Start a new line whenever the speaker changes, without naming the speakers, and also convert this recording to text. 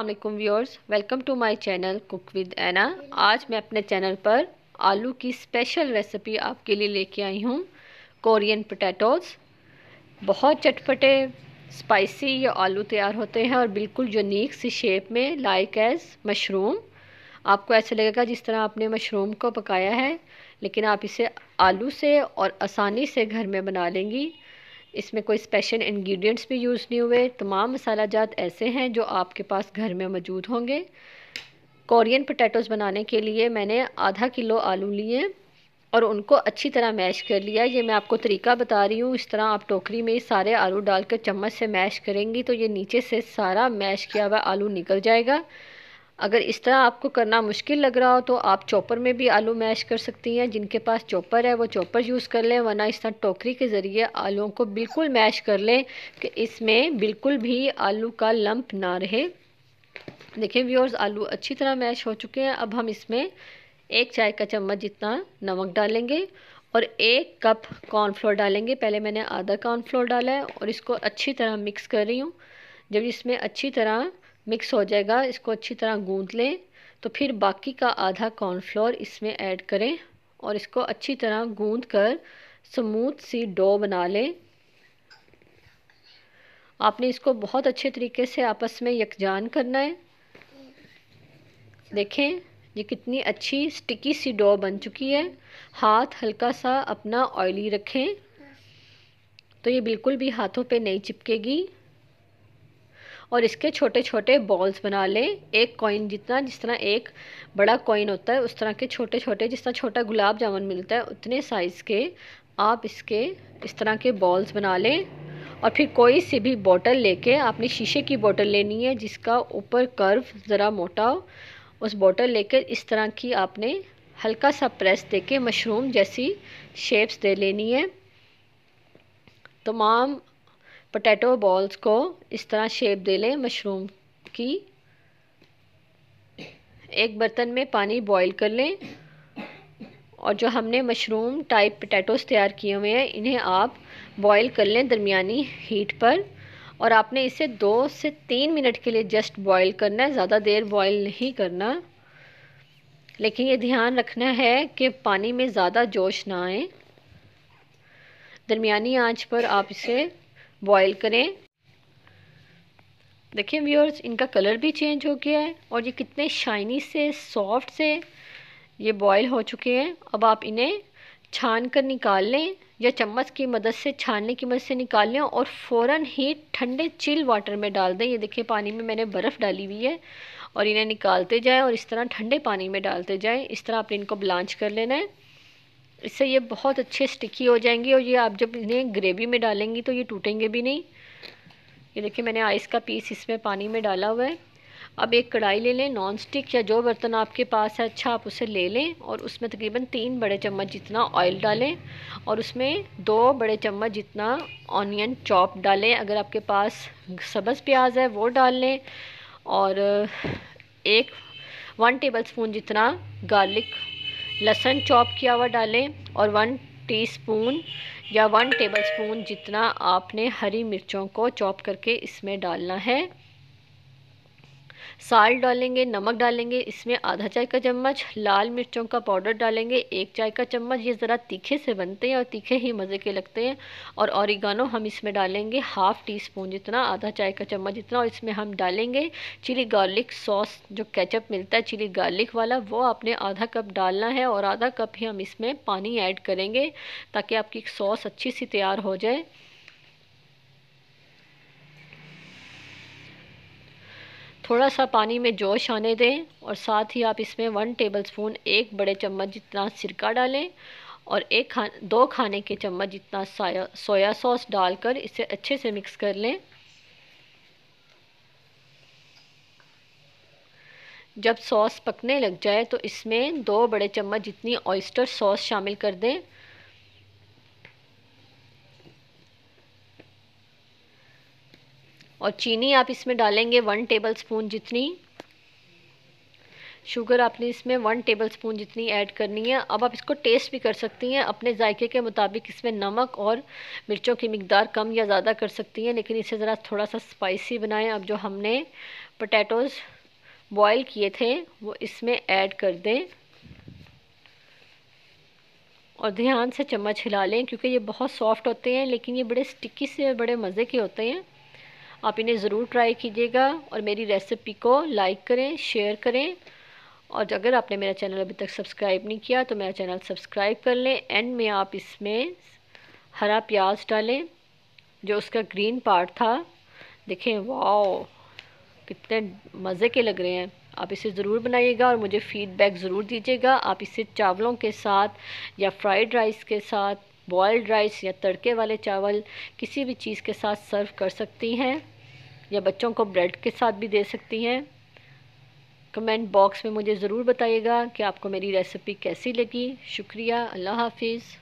अल्लाम viewers welcome to my channel cook with Ana आज मैं अपने चैनल पर आलू की स्पेशल रेसिपी आपके लिए लेके आई हूँ कोरियन पोटैटोज़ बहुत चटपटे स्पाइसी ये आलू तैयार होते हैं और बिल्कुल यूनिक सी शेप में लाइक एज मशरूम आपको ऐसा लगेगा जिस तरह आपने मशरूम को पकाया है लेकिन आप इसे आलू से और आसानी से घर में बना लेंगी इसमें कोई स्पेशल इन्ग्रीडियंट्स भी यूज़ नहीं हुए तमाम मसाला जात ऐसे हैं जो आपके पास घर में मौजूद होंगे कोरियन पटेटोज़ बनाने के लिए मैंने आधा किलो आलू लिए और उनको अच्छी तरह मैश कर लिया ये मैं आपको तरीका बता रही हूँ इस तरह आप टोकरी में सारे आलू डालकर चम्मच से मैश करेंगी तो ये नीचे से सारा मैश किया हुआ आलू निकल जाएगा अगर इस तरह आपको करना मुश्किल लग रहा हो तो आप चॉपर में भी आलू मैश कर सकती हैं जिनके पास चॉपर है वो चॉपर यूज़ कर लें वरना इस तरह टोकरी के ज़रिए आलूओं को बिल्कुल मैश कर लें कि इसमें बिल्कुल भी आलू का लम्प ना रहे देखें व्यूअर्स आलू अच्छी तरह मैश हो चुके हैं अब हम इसमें एक चाय का चम्मच जितना नमक डालेंगे और एक कप कॉर्नफ्लोर डालेंगे पहले मैंने आधा कॉर्नफ्लोर डाला है और इसको अच्छी तरह मिक्स कर रही हूँ जब इसमें अच्छी तरह मिक्स हो जाएगा इसको अच्छी तरह गूंद लें तो फिर बाकी का आधा कॉर्नफ्लोर इसमें ऐड करें और इसको अच्छी तरह गूंद कर स्मूथ सी डो बना लें आपने इसको बहुत अच्छे तरीके से आपस में यकजान करना है देखें ये कितनी अच्छी स्टिकी सी डो बन चुकी है हाथ हल्का सा अपना ऑयली रखें तो ये बिल्कुल भी हाथों पे नहीं चिपकेगी और इसके छोटे छोटे बॉल्स बना लें एक कॉइन जितना जिस तरह एक बड़ा कॉइन होता है उस तरह के छोटे छोटे जिस तरह छोटा गुलाब जामुन मिलता है उतने साइज़ के आप इसके इस तरह के बॉल्स बना लें और फिर कोई सी भी बोतल लेके आपने शीशे की बोतल लेनी है जिसका ऊपर कर्व ज़रा मोटा हो उस बोतल लेके इस तरह की आपने हल्का सा प्रेस देके मशरूम जैसी शेप्स दे लेनी है तमाम पोटैटो बॉल्स को इस तरह शेप दे लें मशरूम की एक बर्तन में पानी बॉईल कर लें और जो हमने मशरूम टाइप पोटैटोस तैयार किए हुए हैं इन्हें आप बॉईल कर लें दरमियानी हीट पर और आपने इसे दो से तीन मिनट के लिए जस्ट बॉईल करना है ज़्यादा देर बॉईल नहीं करना लेकिन ये ध्यान रखना है कि पानी में ज़्यादा जोश ना आए दरमिया आँच पर आप इसे बॉयल करें देखिए व्यूअर्स इनका कलर भी चेंज हो गया है और ये कितने शाइनी से सॉफ्ट से ये बॉयल हो चुके हैं अब आप इन्हें छान कर निकाल लें या चम्मच की मदद से छानने की मदद से निकाल लें और फ़ौर ही ठंडे चिल वाटर में डाल दें ये देखिए पानी में मैंने बर्फ़ डाली हुई है और इन्हें निकालते जाएं और इस तरह ठंडे पानी में डालते जाएं इस तरह आपने इनको ब्लांच कर लेना है इससे ये बहुत अच्छे स्टिकी हो जाएंगे और ये आप जब इन्हें ग्रेवी में डालेंगी तो ये टूटेंगे भी नहीं ये देखिए मैंने आइस का पीस इसमें पानी में डाला हुआ है अब एक कढ़ाई ले लें नॉन स्टिक या जो बर्तन आपके पास है अच्छा आप उसे ले लें और उसमें तकरीबन तीन बड़े चम्मच जितना ऑयल डालें और उसमें दो बड़े चम्मच जितना ऑनियन चॉप डालें अगर आपके पास सब्ज़ प्याज है वो डाल लें और एक वन टेबल स्पून जितना गार्लिक लहसुन चॉप किया हुआ डालें और वन टीस्पून या वन टेबलस्पून जितना आपने हरी मिर्चों को चॉप करके इसमें डालना है साल्ट डालेंगे नमक डालेंगे इसमें आधा चाय का चम्मच लाल मिर्चों का पाउडर डालेंगे एक चाय का चम्मच ये ज़रा तीखे से बनते हैं और तीखे ही मज़े के लगते हैं और औरिगानो हम इसमें डालेंगे हाफ़ टी स्पून जितना आधा चाय का चम्मच जितना और इसमें हम डालेंगे चिली गार्लिक सॉस जो कैचअप मिलता है चिली गार्लिक वाला वो आपने आधा कप डालना है और आधा कप ही हम इसमें पानी ऐड करेंगे ताकि आपकी सॉस अच्छी सी तैयार हो जाए थोड़ा सा पानी में जोश आने दें और साथ ही आप इसमें वन टेबलस्पून एक बड़े चम्मच जितना सिरका डालें और एक खा दो खाने के चम्मच जितना सोया सॉस डालकर इसे अच्छे से मिक्स कर लें जब सॉस पकने लग जाए तो इसमें दो बड़े चम्मच जितनी ऑयस्टर सॉस शामिल कर दें और चीनी आप इसमें डालेंगे वन टेबल स्पून जितनी शुगर आपने इसमें वन टेबल स्पून जितनी ऐड करनी है अब आप इसको टेस्ट भी कर सकती हैं अपने जायके के मुताबिक इसमें नमक और मिर्चों की मकदार कम या ज़्यादा कर सकती हैं लेकिन इसे ज़रा थोड़ा सा स्पाइसी बनाएं अब जो हमने पटेटोज़ बॉयल किए थे वो इसमें ऐड कर दें और ध्यान से चम्मच हिला लें क्योंकि ये बहुत सॉफ्ट होते हैं लेकिन ये बड़े स्टिकी से बड़े मज़े के होते हैं आप इन्हें ज़रूर ट्राई कीजिएगा और मेरी रेसिपी को लाइक करें शेयर करें और अगर आपने मेरा चैनल अभी तक सब्सक्राइब नहीं किया तो मेरा चैनल सब्सक्राइब कर लें एंड में आप इसमें हरा प्याज डालें जो उसका ग्रीन पार्ट था देखें वाओ कितने मज़े के लग रहे हैं आप इसे ज़रूर बनाइएगा और मुझे फ़ीडबैक ज़रूर दीजिएगा आप इसे चावलों के साथ या फ्राइड राइस के साथ बॉयल्ड राइस या तड़के वाले चावल किसी भी चीज़ के साथ सर्व कर सकती हैं या बच्चों को ब्रेड के साथ भी दे सकती हैं कमेंट बॉक्स में मुझे ज़रूर बताइएगा कि आपको मेरी रेसिपी कैसी लगी शुक्रिया अल्लाह हाफिज़